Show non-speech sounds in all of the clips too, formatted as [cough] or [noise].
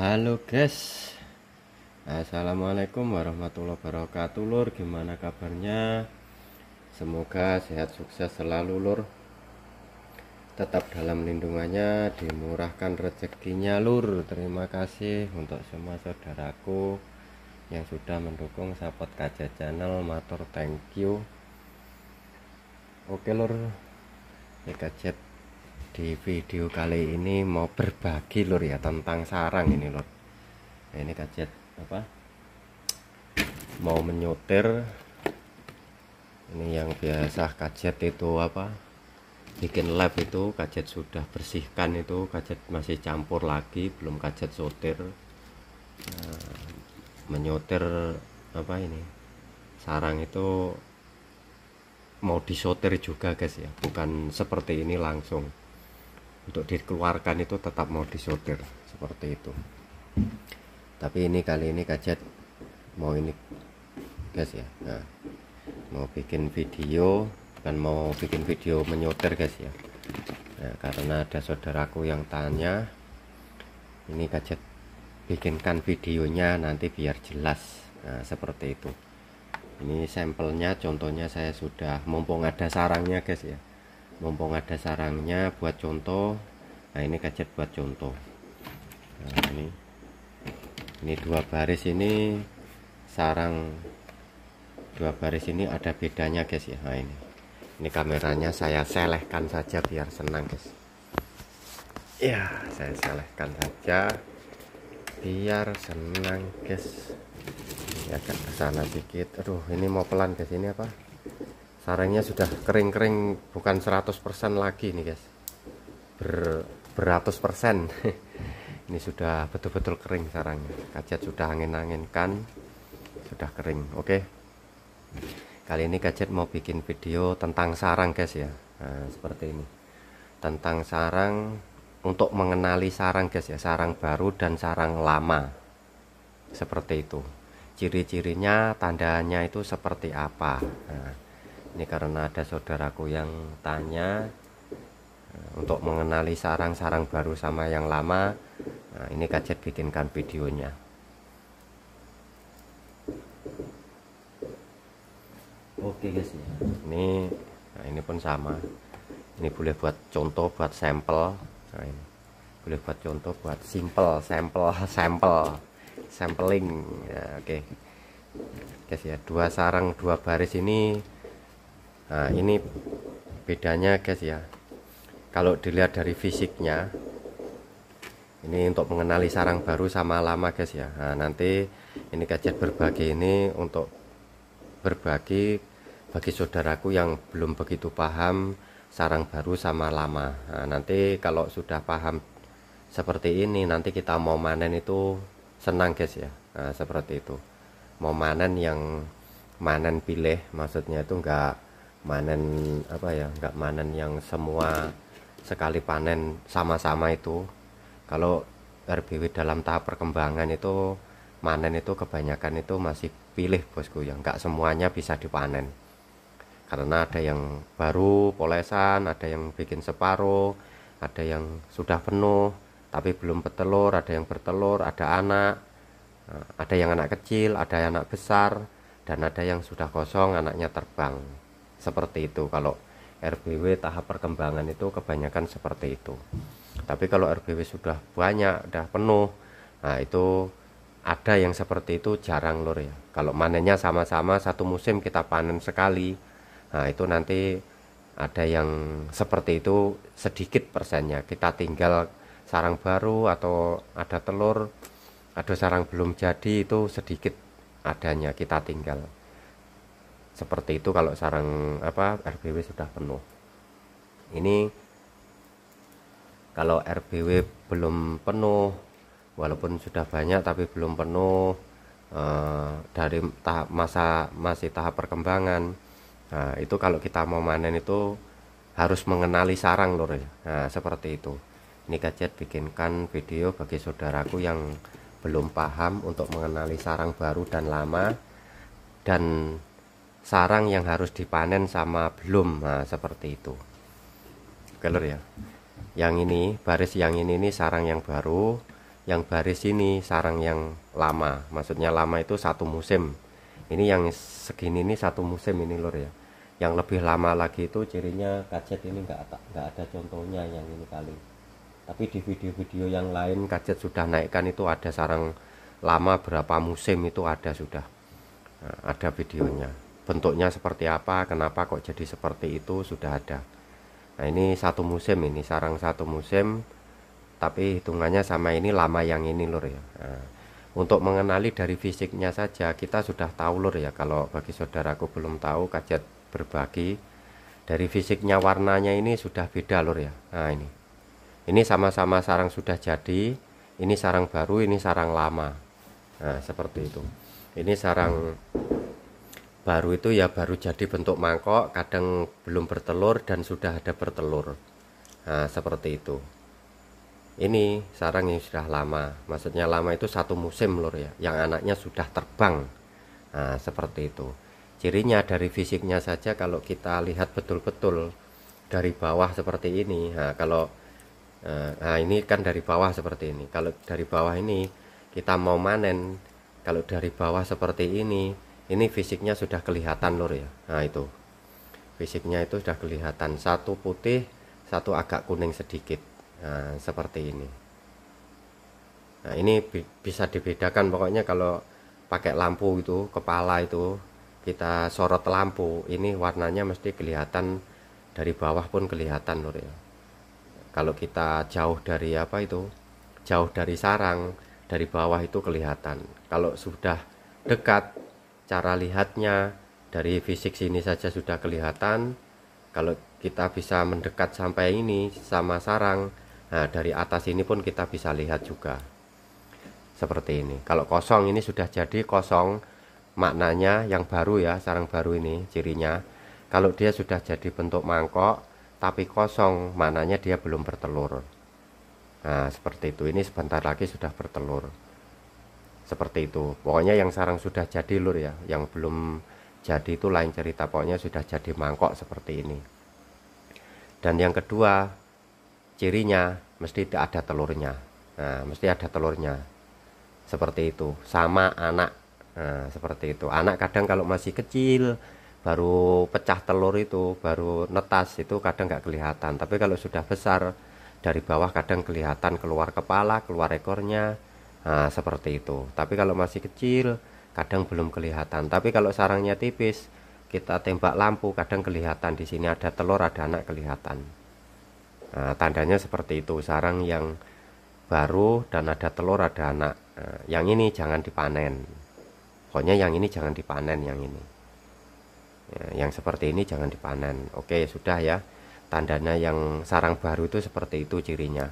Halo guys Assalamualaikum warahmatullahi wabarakatuh lur gimana kabarnya Semoga sehat sukses selalu lur Tetap dalam lindungannya Dimurahkan rezekinya lur Terima kasih untuk semua saudaraku Yang sudah mendukung support kaca channel Matur thank you Oke lur Eka chat di video kali ini mau berbagi lur ya tentang sarang ini lur nah, ini kacet apa mau menyutir ini yang biasa kacet itu apa bikin lab itu kacet sudah bersihkan itu kacet masih campur lagi belum kacet sotir nah, menyotir apa ini sarang itu mau disotir juga guys ya bukan seperti ini langsung untuk dikeluarkan itu tetap mau disolder seperti itu tapi ini kali ini gadget mau ini guys ya nah, mau bikin video dan mau bikin video menyoter guys ya nah, karena ada saudaraku yang tanya ini gadget bikinkan videonya nanti biar jelas nah, seperti itu ini sampelnya contohnya saya sudah mumpung ada sarangnya guys ya mumpung ada sarangnya buat contoh nah ini kaca buat contoh nah, ini ini dua baris ini sarang dua baris ini ada bedanya guys ya nah ini ini kameranya saya selehkan saja biar senang guys ya saya selehkan saja biar senang guys ya kan ke sana sedikit aduh ini mau pelan guys ini apa sarangnya sudah kering-kering bukan 100% lagi nih guys ber beratus persen [laughs] ini sudah betul-betul kering sarangnya kacat sudah angin-anginkan sudah kering oke okay. kali ini kacat mau bikin video tentang sarang guys ya nah, seperti ini tentang sarang untuk mengenali sarang guys ya sarang baru dan sarang lama seperti itu ciri-cirinya tandanya itu seperti apa nah, ini karena ada saudaraku yang tanya untuk mengenali sarang-sarang baru sama yang lama nah, ini kacet bikinkan videonya oke guys ya. ini nah ini pun sama ini boleh buat contoh buat sampel nah ini boleh buat contoh buat simple sampel [laughs] sampel sampling ya, oke okay. guys ya dua sarang dua baris ini nah ini bedanya guys ya kalau dilihat dari fisiknya ini untuk mengenali sarang baru sama lama guys ya nah, nanti ini gadget berbagi ini untuk berbagi bagi saudaraku yang belum begitu paham sarang baru sama lama nah, nanti kalau sudah paham seperti ini nanti kita mau manen itu senang guys ya nah, seperti itu mau manen yang manen pilih maksudnya itu enggak manen apa ya enggak manen yang semua sekali panen sama-sama itu kalau RBW dalam tahap perkembangan itu panen itu kebanyakan itu masih pilih bosku yang nggak semuanya bisa dipanen karena ada yang baru polesan ada yang bikin separuh ada yang sudah penuh tapi belum bertelur ada yang bertelur ada anak nah, ada yang anak kecil ada yang anak besar dan ada yang sudah kosong anaknya terbang seperti itu kalau RBW tahap perkembangan itu kebanyakan seperti itu. Tapi kalau RBW sudah banyak, sudah penuh, nah itu ada yang seperti itu jarang lor ya. Kalau manennya sama-sama satu musim kita panen sekali, nah itu nanti ada yang seperti itu sedikit persennya. Kita tinggal sarang baru atau ada telur, ada sarang belum jadi itu sedikit adanya kita tinggal seperti itu kalau sarang apa RBW sudah penuh ini kalau RBW belum penuh walaupun sudah banyak tapi belum penuh eh, dari tahap masa masih tahap perkembangan nah, itu kalau kita mau manen itu harus mengenali sarang lor ya. nah, seperti itu ini gadget bikinkan video bagi saudaraku yang belum paham untuk mengenali sarang baru dan lama dan sarang yang harus dipanen sama belum nah, seperti itu color ya yang ini baris yang ini ini sarang yang baru yang baris ini sarang yang lama maksudnya lama itu satu musim ini yang segini ini satu musim ini lor ya yang lebih lama lagi itu cirinya kacet ini enggak enggak ada contohnya yang ini kali tapi di video-video yang lain kacet sudah naikkan itu ada sarang lama berapa musim itu ada sudah nah, ada videonya bentuknya seperti apa kenapa kok jadi seperti itu sudah ada nah ini satu musim ini sarang satu musim tapi hitungannya sama ini lama yang ini lur ya nah, untuk mengenali dari fisiknya saja kita sudah tahu lur ya kalau bagi saudaraku belum tahu kajet berbagi dari fisiknya warnanya ini sudah beda lur ya nah ini ini sama-sama sarang sudah jadi ini sarang baru ini sarang lama nah seperti itu ini sarang baru itu ya baru jadi bentuk mangkok kadang belum bertelur dan sudah ada bertelur nah, seperti itu ini sarang yang sudah lama maksudnya lama itu satu musim lur ya yang anaknya sudah terbang nah, seperti itu cirinya dari fisiknya saja kalau kita lihat betul-betul dari bawah seperti ini nah, kalau eh, nah ini kan dari bawah seperti ini kalau dari bawah ini kita mau manen kalau dari bawah seperti ini ini fisiknya sudah kelihatan lur ya nah itu fisiknya itu sudah kelihatan satu putih satu agak kuning sedikit nah, seperti ini nah ini bi bisa dibedakan pokoknya kalau pakai lampu itu kepala itu kita sorot lampu ini warnanya mesti kelihatan dari bawah pun kelihatan lur ya kalau kita jauh dari apa itu jauh dari sarang dari bawah itu kelihatan kalau sudah dekat cara lihatnya dari fisik sini saja sudah kelihatan kalau kita bisa mendekat sampai ini sama sarang nah dari atas ini pun kita bisa lihat juga seperti ini kalau kosong ini sudah jadi kosong maknanya yang baru ya sarang baru ini cirinya kalau dia sudah jadi bentuk mangkok tapi kosong maknanya dia belum bertelur nah seperti itu ini sebentar lagi sudah bertelur seperti itu pokoknya yang sarang sudah jadi lur ya yang belum jadi itu lain cerita pokoknya sudah jadi mangkok seperti ini dan yang kedua cirinya mesti ada telurnya nah, mesti ada telurnya seperti itu sama anak nah, seperti itu anak kadang kalau masih kecil baru pecah telur itu baru netas itu kadang nggak kelihatan tapi kalau sudah besar dari bawah kadang kelihatan keluar kepala keluar ekornya nah, seperti itu tapi kalau masih kecil kadang belum kelihatan tapi kalau sarangnya tipis kita tembak lampu kadang kelihatan di sini ada telur ada anak kelihatan nah, tandanya seperti itu sarang yang baru dan ada telur ada anak nah, yang ini jangan dipanen pokoknya yang ini jangan dipanen yang ini ya, yang seperti ini jangan dipanen oke sudah ya tandanya yang sarang baru itu seperti itu cirinya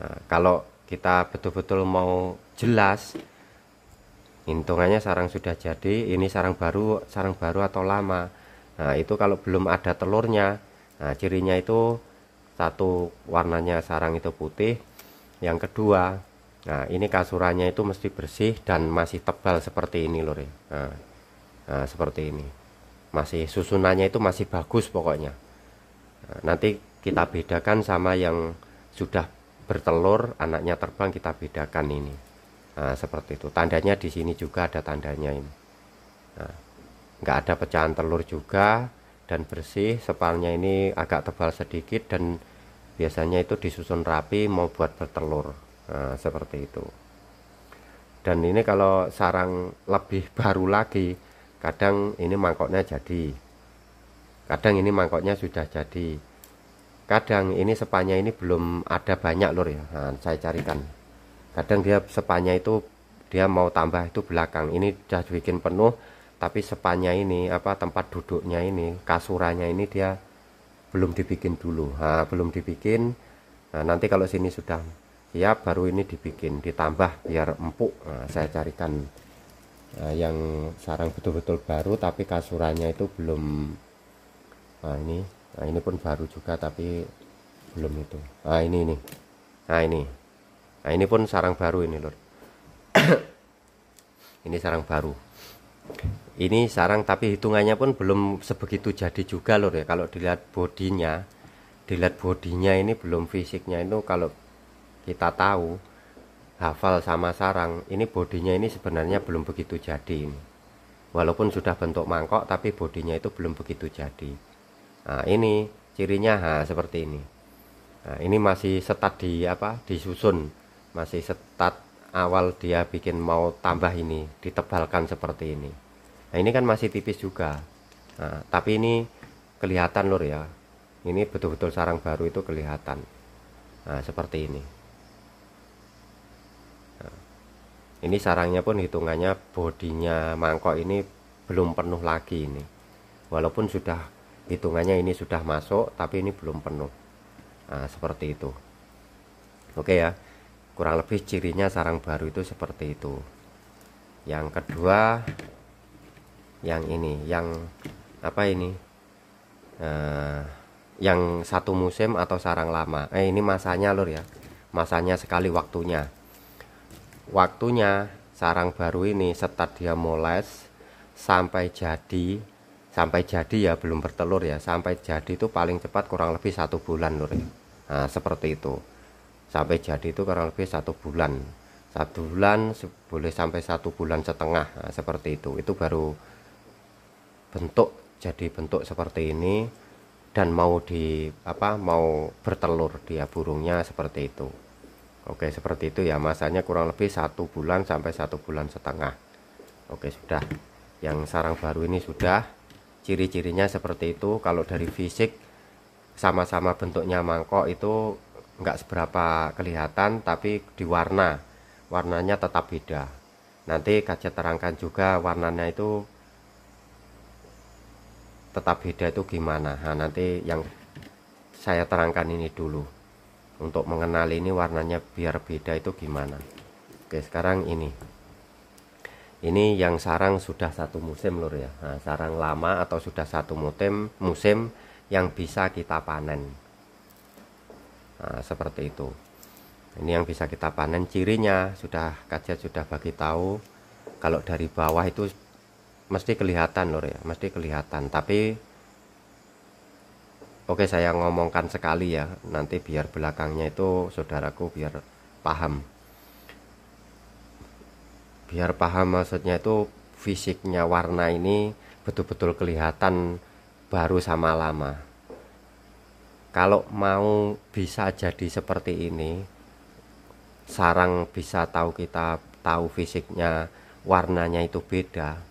nah, kalau kita betul-betul mau jelas hitungannya sarang sudah jadi ini sarang baru sarang baru atau lama nah itu kalau belum ada telurnya nah cirinya itu satu warnanya sarang itu putih yang kedua nah ini kasurannya itu mesti bersih dan masih tebal seperti ini lor nah, nah seperti ini masih susunannya itu masih bagus pokoknya nah, nanti kita bedakan sama yang sudah bertelur anaknya terbang kita bedakan ini nah, seperti itu tandanya di sini juga ada tandanya ini nah, nggak ada pecahan telur juga dan bersih sepalnya ini agak tebal sedikit dan biasanya itu disusun rapi mau buat bertelur nah, seperti itu dan ini kalau sarang lebih [laughs] baru lagi kadang ini mangkoknya jadi kadang ini mangkoknya sudah jadi kadang ini sepanya ini belum ada banyak lur ya nah, saya carikan kadang dia sepanya itu dia mau tambah itu belakang ini sudah bikin penuh tapi sepanya ini apa tempat duduknya ini kasurannya ini dia belum dibikin dulu nah, belum dibikin nah, nanti kalau sini sudah ya baru ini dibikin ditambah biar empuk nah, saya carikan nah, yang sarang betul-betul baru tapi kasurannya itu belum nah, ini nah ini pun baru juga tapi belum itu nah ini ini. nah ini nah ini pun sarang baru ini lur [coughs] ini sarang baru ini sarang tapi hitungannya pun belum sebegitu jadi juga lur ya kalau dilihat bodinya dilihat bodinya ini belum fisiknya itu kalau kita tahu hafal sama sarang ini bodinya ini sebenarnya belum begitu jadi ini walaupun sudah bentuk mangkok tapi bodinya itu belum begitu jadi nah, ini cirinya ha, seperti ini nah, ini masih setat di apa disusun masih setat awal dia bikin mau tambah ini ditebalkan seperti ini nah ini kan masih tipis juga nah, tapi ini kelihatan lur ya ini betul-betul sarang baru itu kelihatan nah seperti ini nah, ini sarangnya pun hitungannya bodinya mangkok ini belum penuh lagi ini walaupun sudah hitungannya ini sudah masuk tapi ini belum penuh nah, seperti itu oke ya kurang lebih cirinya sarang baru itu seperti itu yang kedua yang ini yang apa ini eh, yang satu musim atau sarang lama eh ini masanya lur ya masanya sekali waktunya waktunya sarang baru ini setelah dia moles sampai jadi sampai jadi ya belum bertelur ya sampai jadi itu paling cepat kurang lebih satu bulan lur ya nah, seperti itu sampai jadi itu kurang lebih satu bulan satu bulan boleh sampai satu bulan setengah nah, seperti itu itu baru bentuk jadi bentuk seperti ini dan mau di apa mau bertelur dia burungnya seperti itu Oke seperti itu ya masanya kurang lebih satu bulan sampai satu bulan setengah Oke sudah yang sarang baru ini sudah ciri-cirinya seperti itu kalau dari fisik sama-sama bentuknya mangkok itu nggak seberapa kelihatan tapi di warna warnanya tetap beda nanti kaca terangkan juga warnanya itu tetap beda itu gimana nah, nanti yang saya terangkan ini dulu untuk mengenali ini warnanya biar beda itu gimana oke sekarang ini ini yang sarang sudah satu musim lur ya nah, sarang lama atau sudah satu musim musim yang bisa kita panen nah, seperti itu ini yang bisa kita panen cirinya sudah kaca sudah bagi tahu kalau dari bawah itu mesti kelihatan lur ya mesti kelihatan tapi oke saya ngomongkan sekali ya nanti biar belakangnya itu saudaraku biar paham biar paham maksudnya itu fisiknya warna ini betul-betul kelihatan baru sama lama kalau mau bisa jadi seperti ini sarang bisa tahu kita tahu fisiknya warnanya itu beda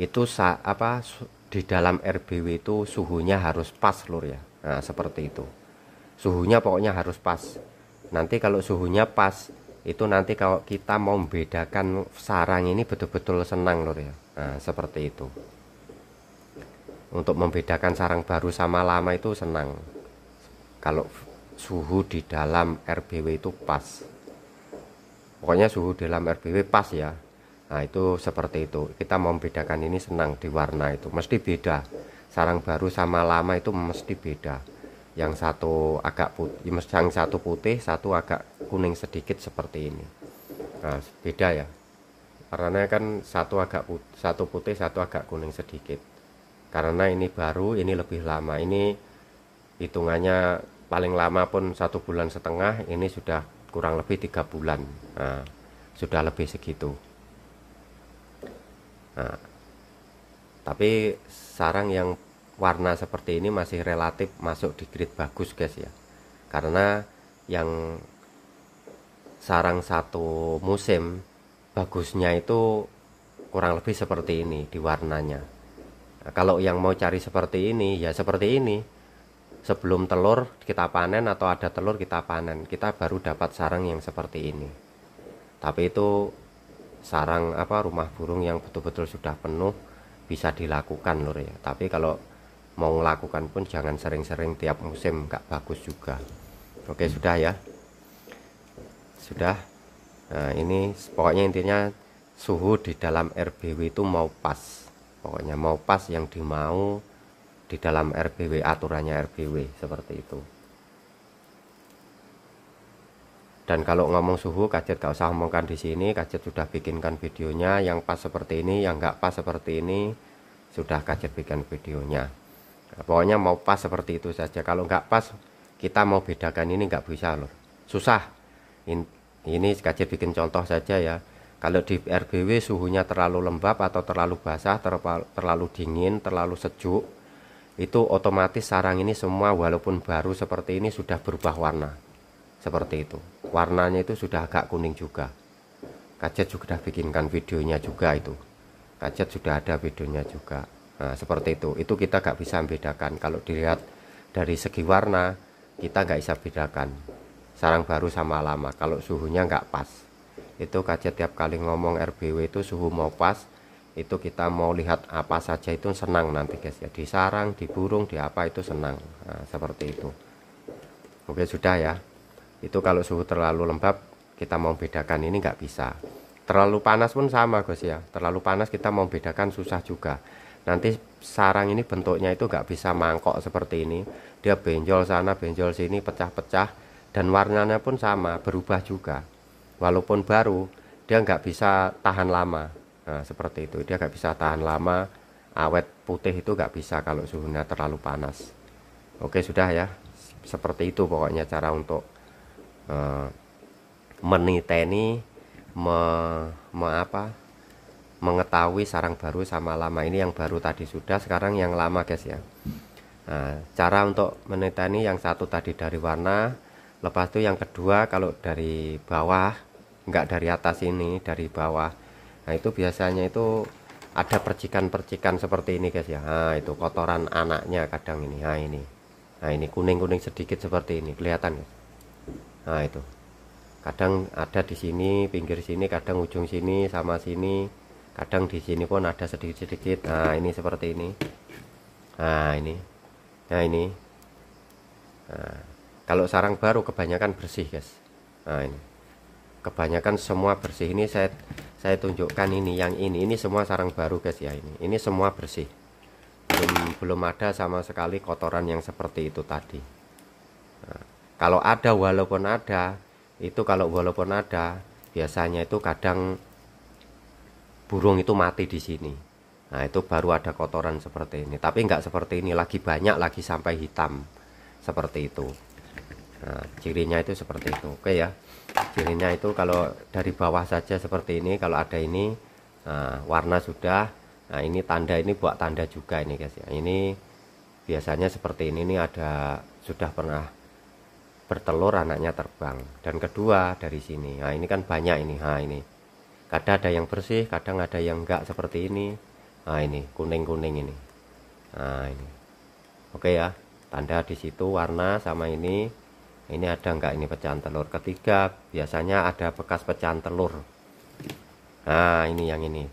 itu sa apa di dalam RBW itu suhunya harus pas lur ya nah seperti itu suhunya pokoknya harus pas nanti kalau suhunya pas itu nanti kalau kita mau membedakan sarang ini betul-betul senang loh ya nah, seperti itu untuk membedakan sarang baru sama lama itu senang kalau suhu di dalam RBW itu pas pokoknya suhu di dalam RBW pas ya nah itu seperti itu kita mau membedakan ini senang di warna itu mesti beda sarang baru sama lama itu mesti beda yang satu agak putih yang satu putih satu agak kuning sedikit seperti ini nah, beda ya karena kan satu agak putih, satu putih satu agak kuning sedikit karena ini baru ini lebih lama ini hitungannya paling lama pun satu bulan setengah ini sudah kurang lebih tiga bulan nah, sudah lebih segitu nah, tapi sarang yang warna seperti ini masih relatif masuk di grid bagus guys ya karena yang sarang satu musim bagusnya itu kurang lebih seperti ini di warnanya nah, kalau yang mau cari seperti ini ya seperti ini sebelum telur kita panen atau ada telur kita panen kita baru dapat sarang yang seperti ini tapi itu sarang apa rumah burung yang betul-betul sudah penuh bisa dilakukan lur ya tapi kalau mau melakukan pun jangan sering-sering tiap musim nggak bagus juga oke sudah ya sudah nah, ini pokoknya intinya suhu di dalam RBW itu mau pas pokoknya mau pas yang dimau di dalam RBW aturannya RBW seperti itu dan kalau ngomong suhu kajet gak usah omongkan di sini kajet sudah bikinkan videonya yang pas seperti ini yang nggak pas seperti ini sudah kajet bikin videonya nah, pokoknya mau pas seperti itu saja kalau nggak pas kita mau bedakan ini nggak bisa loh susah ini kajian bikin contoh saja ya kalau di RBW suhunya terlalu lembab atau terlalu basah terlalu dingin terlalu sejuk itu otomatis sarang ini semua walaupun baru seperti ini sudah berubah warna seperti itu warnanya itu sudah agak kuning juga kajet sudah bikinkan videonya juga itu kajet sudah ada videonya juga nah, seperti itu itu kita nggak bisa membedakan kalau dilihat dari segi warna kita nggak bisa bedakan sarang baru sama lama kalau suhunya nggak pas itu kaca tiap kali ngomong RBW itu suhu mau pas itu kita mau lihat apa saja itu senang nanti guys ya di sarang di burung di apa itu senang nah, seperti itu oke sudah ya itu kalau suhu terlalu lembab kita mau bedakan ini nggak bisa terlalu panas pun sama guys ya terlalu panas kita mau bedakan susah juga nanti sarang ini bentuknya itu nggak bisa mangkok seperti ini dia benjol sana benjol sini pecah-pecah dan warnanya pun sama berubah juga walaupun baru dia nggak bisa tahan lama nah, seperti itu dia nggak bisa tahan lama awet putih itu nggak bisa kalau suhunya terlalu panas oke sudah ya seperti itu pokoknya cara untuk uh, meniteni me, me apa mengetahui sarang baru sama lama ini yang baru tadi sudah sekarang yang lama guys ya nah, cara untuk meniteni yang satu tadi dari warna lepas itu yang kedua kalau dari bawah enggak dari atas ini dari bawah nah itu biasanya itu ada percikan-percikan seperti ini guys ya nah, itu kotoran anaknya kadang ini nah ini nah ini kuning-kuning sedikit seperti ini kelihatan ya nah itu kadang ada di sini pinggir sini kadang ujung sini sama sini kadang di sini pun ada sedikit-sedikit nah ini seperti ini nah ini nah ini nah kalau sarang baru kebanyakan bersih guys nah ini kebanyakan semua bersih ini saya saya tunjukkan ini yang ini ini semua sarang baru guys ya ini ini semua bersih belum belum ada sama sekali kotoran yang seperti itu tadi nah, kalau ada walaupun ada itu kalau walaupun ada biasanya itu kadang burung itu mati di sini nah itu baru ada kotoran seperti ini tapi nggak seperti ini lagi banyak lagi sampai hitam seperti itu nah, cirinya itu seperti itu oke ya cirinya itu kalau dari bawah saja seperti ini kalau ada ini nah, warna sudah nah ini tanda ini buat tanda juga ini guys ya ini biasanya seperti ini ini ada sudah pernah bertelur anaknya terbang dan kedua dari sini nah ini kan banyak ini ha nah, ini kadang ada yang bersih kadang ada yang enggak seperti ini nah ini kuning-kuning ini nah ini oke ya tanda di situ warna sama ini ini ada enggak ini pecahan telur ketiga biasanya ada bekas pecahan telur nah ini yang ini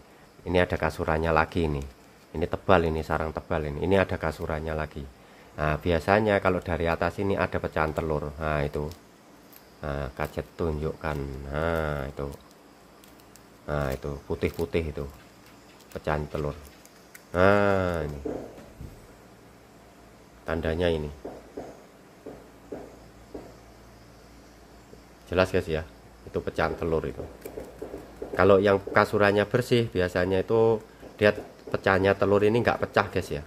ini ada kasurannya lagi ini ini tebal ini sarang tebal ini ini ada kasurannya lagi nah biasanya kalau dari atas ini ada pecahan telur nah itu nah, kacet tunjukkan nah itu nah itu putih-putih itu pecahan telur nah ini tandanya ini jelas guys ya itu pecahan telur itu kalau yang kasurannya bersih biasanya itu lihat pecahnya telur ini nggak pecah guys ya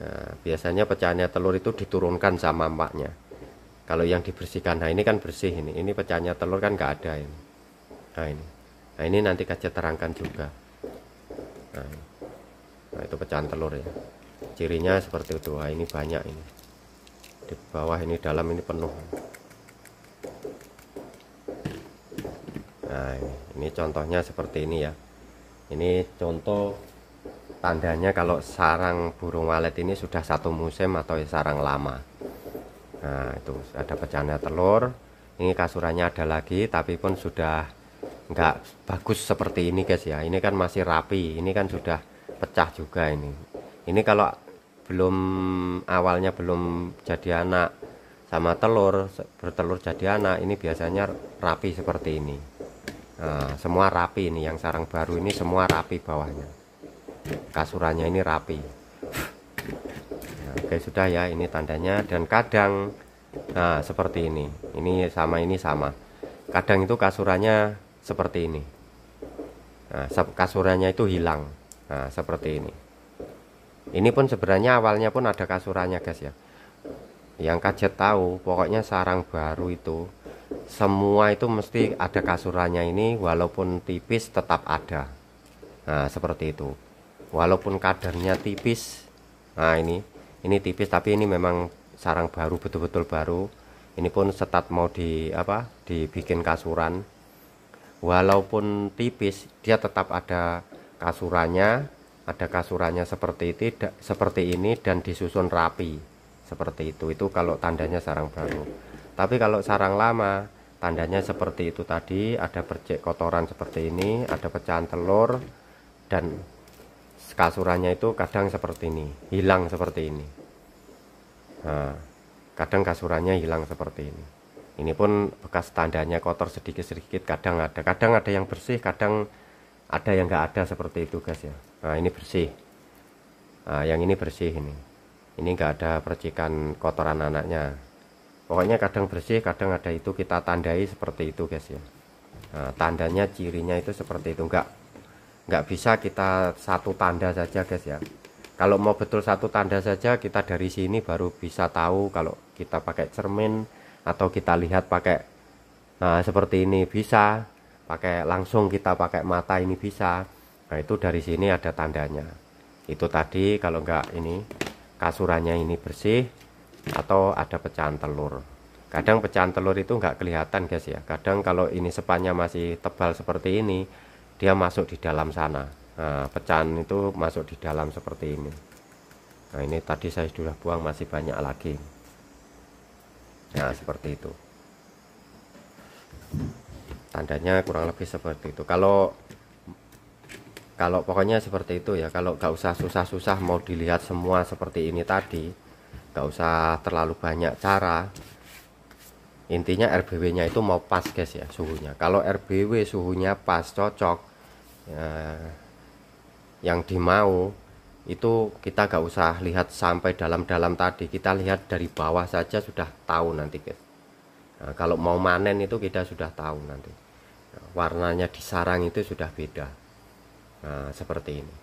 nah, biasanya pecahnya telur itu diturunkan sama mbaknya kalau yang dibersihkan nah ini kan bersih ini ini pecahnya telur kan nggak ada ini nah ini nah ini nanti kaca terangkan juga nah, nah itu pecahan telur ya cirinya seperti itu nah, ini banyak ini di bawah ini dalam ini penuh nah ini contohnya seperti ini ya ini contoh tandanya kalau sarang burung walet ini sudah satu musim atau ya sarang lama nah itu ada pecahnya telur ini kasurannya ada lagi tapi pun sudah nggak bagus seperti ini guys ya ini kan masih rapi ini kan sudah pecah juga ini ini kalau belum awalnya belum jadi anak sama telur bertelur jadi anak ini biasanya rapi seperti ini Nah, semua rapi ini yang sarang baru ini semua rapi bawahnya. Kasurannya ini rapi. Nah, oke sudah ya ini tandanya dan kadang nah seperti ini. Ini sama ini sama. Kadang itu kasurannya seperti ini. Nah, kasurannya itu hilang. Nah, seperti ini. Ini pun sebenarnya awalnya pun ada kasurannya guys ya. Yang kajet tahu pokoknya sarang baru itu semua itu mesti ada kasurannya ini walaupun tipis tetap ada nah seperti itu walaupun kadarnya tipis nah ini ini tipis tapi ini memang sarang baru betul-betul baru ini pun setat mau di apa dibikin kasuran walaupun tipis dia tetap ada kasurannya ada kasurannya seperti itu seperti ini dan disusun rapi seperti itu itu kalau tandanya sarang baru tapi kalau sarang lama tandanya seperti itu tadi ada percik kotoran seperti ini ada pecahan telur dan kasurannya itu kadang seperti ini hilang seperti ini nah, kadang kasurannya hilang seperti ini ini pun bekas tandanya kotor sedikit-sedikit kadang ada kadang ada yang bersih kadang ada yang nggak ada seperti itu guys ya nah ini bersih nah, yang ini bersih ini ini nggak ada percikan kotoran anaknya pokoknya kadang bersih kadang ada itu kita tandai seperti itu guys ya nah, tandanya cirinya itu seperti itu enggak enggak bisa kita satu tanda saja guys ya kalau mau betul satu tanda saja kita dari sini baru bisa tahu kalau kita pakai cermin atau kita lihat pakai nah, seperti ini bisa pakai langsung kita pakai mata ini bisa nah itu dari sini ada tandanya itu tadi kalau enggak ini kasurannya ini bersih atau ada pecahan telur kadang pecahan telur itu nggak kelihatan guys ya kadang kalau ini sepannya masih tebal seperti ini dia masuk di dalam sana nah, pecahan itu masuk di dalam seperti ini nah ini tadi saya sudah buang masih banyak lagi nah seperti itu tandanya kurang lebih seperti itu kalau kalau pokoknya seperti itu ya kalau nggak usah susah-susah mau dilihat semua seperti ini tadi nggak usah terlalu banyak cara intinya RBW nya itu mau pas guys ya suhunya kalau RBW suhunya pas cocok eh, yang dimau itu kita gak usah lihat sampai dalam-dalam tadi kita lihat dari bawah saja sudah tahu nanti guys nah, kalau mau manen itu kita sudah tahu nanti nah, warnanya di sarang itu sudah beda nah, seperti ini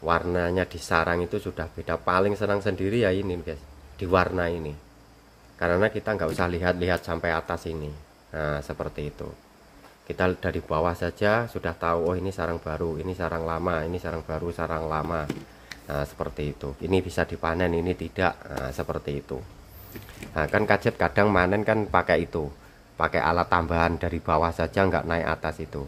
warnanya di sarang itu sudah beda paling senang sendiri ya ini guys di warna ini karena kita nggak usah lihat-lihat sampai atas ini nah seperti itu kita dari bawah saja sudah tahu oh ini sarang baru ini sarang lama ini sarang baru sarang lama nah seperti itu ini bisa dipanen ini tidak nah, seperti itu nah kan kajet kadang manen kan pakai itu pakai alat tambahan dari bawah saja nggak naik atas itu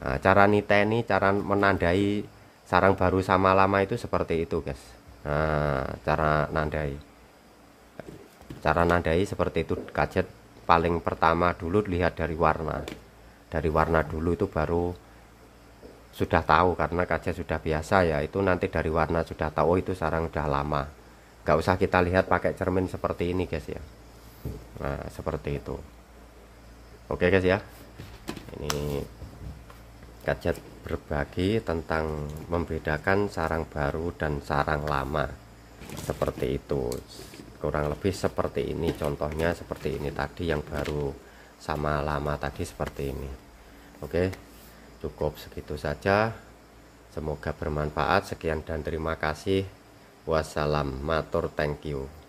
nah, cara niteni cara menandai sarang baru sama lama itu seperti itu guys nah cara nandai cara nadai seperti itu kajet paling pertama dulu lihat dari warna dari warna dulu itu baru sudah tahu karena kaca sudah biasa ya itu nanti dari warna sudah tahu oh, itu sarang sudah lama nggak usah kita lihat pakai cermin seperti ini guys ya nah seperti itu oke guys ya ini kacat berbagi tentang membedakan sarang baru dan sarang lama seperti itu kurang lebih seperti ini contohnya seperti ini tadi yang baru sama lama tadi seperti ini oke cukup segitu saja semoga bermanfaat sekian dan terima kasih wassalam matur thank you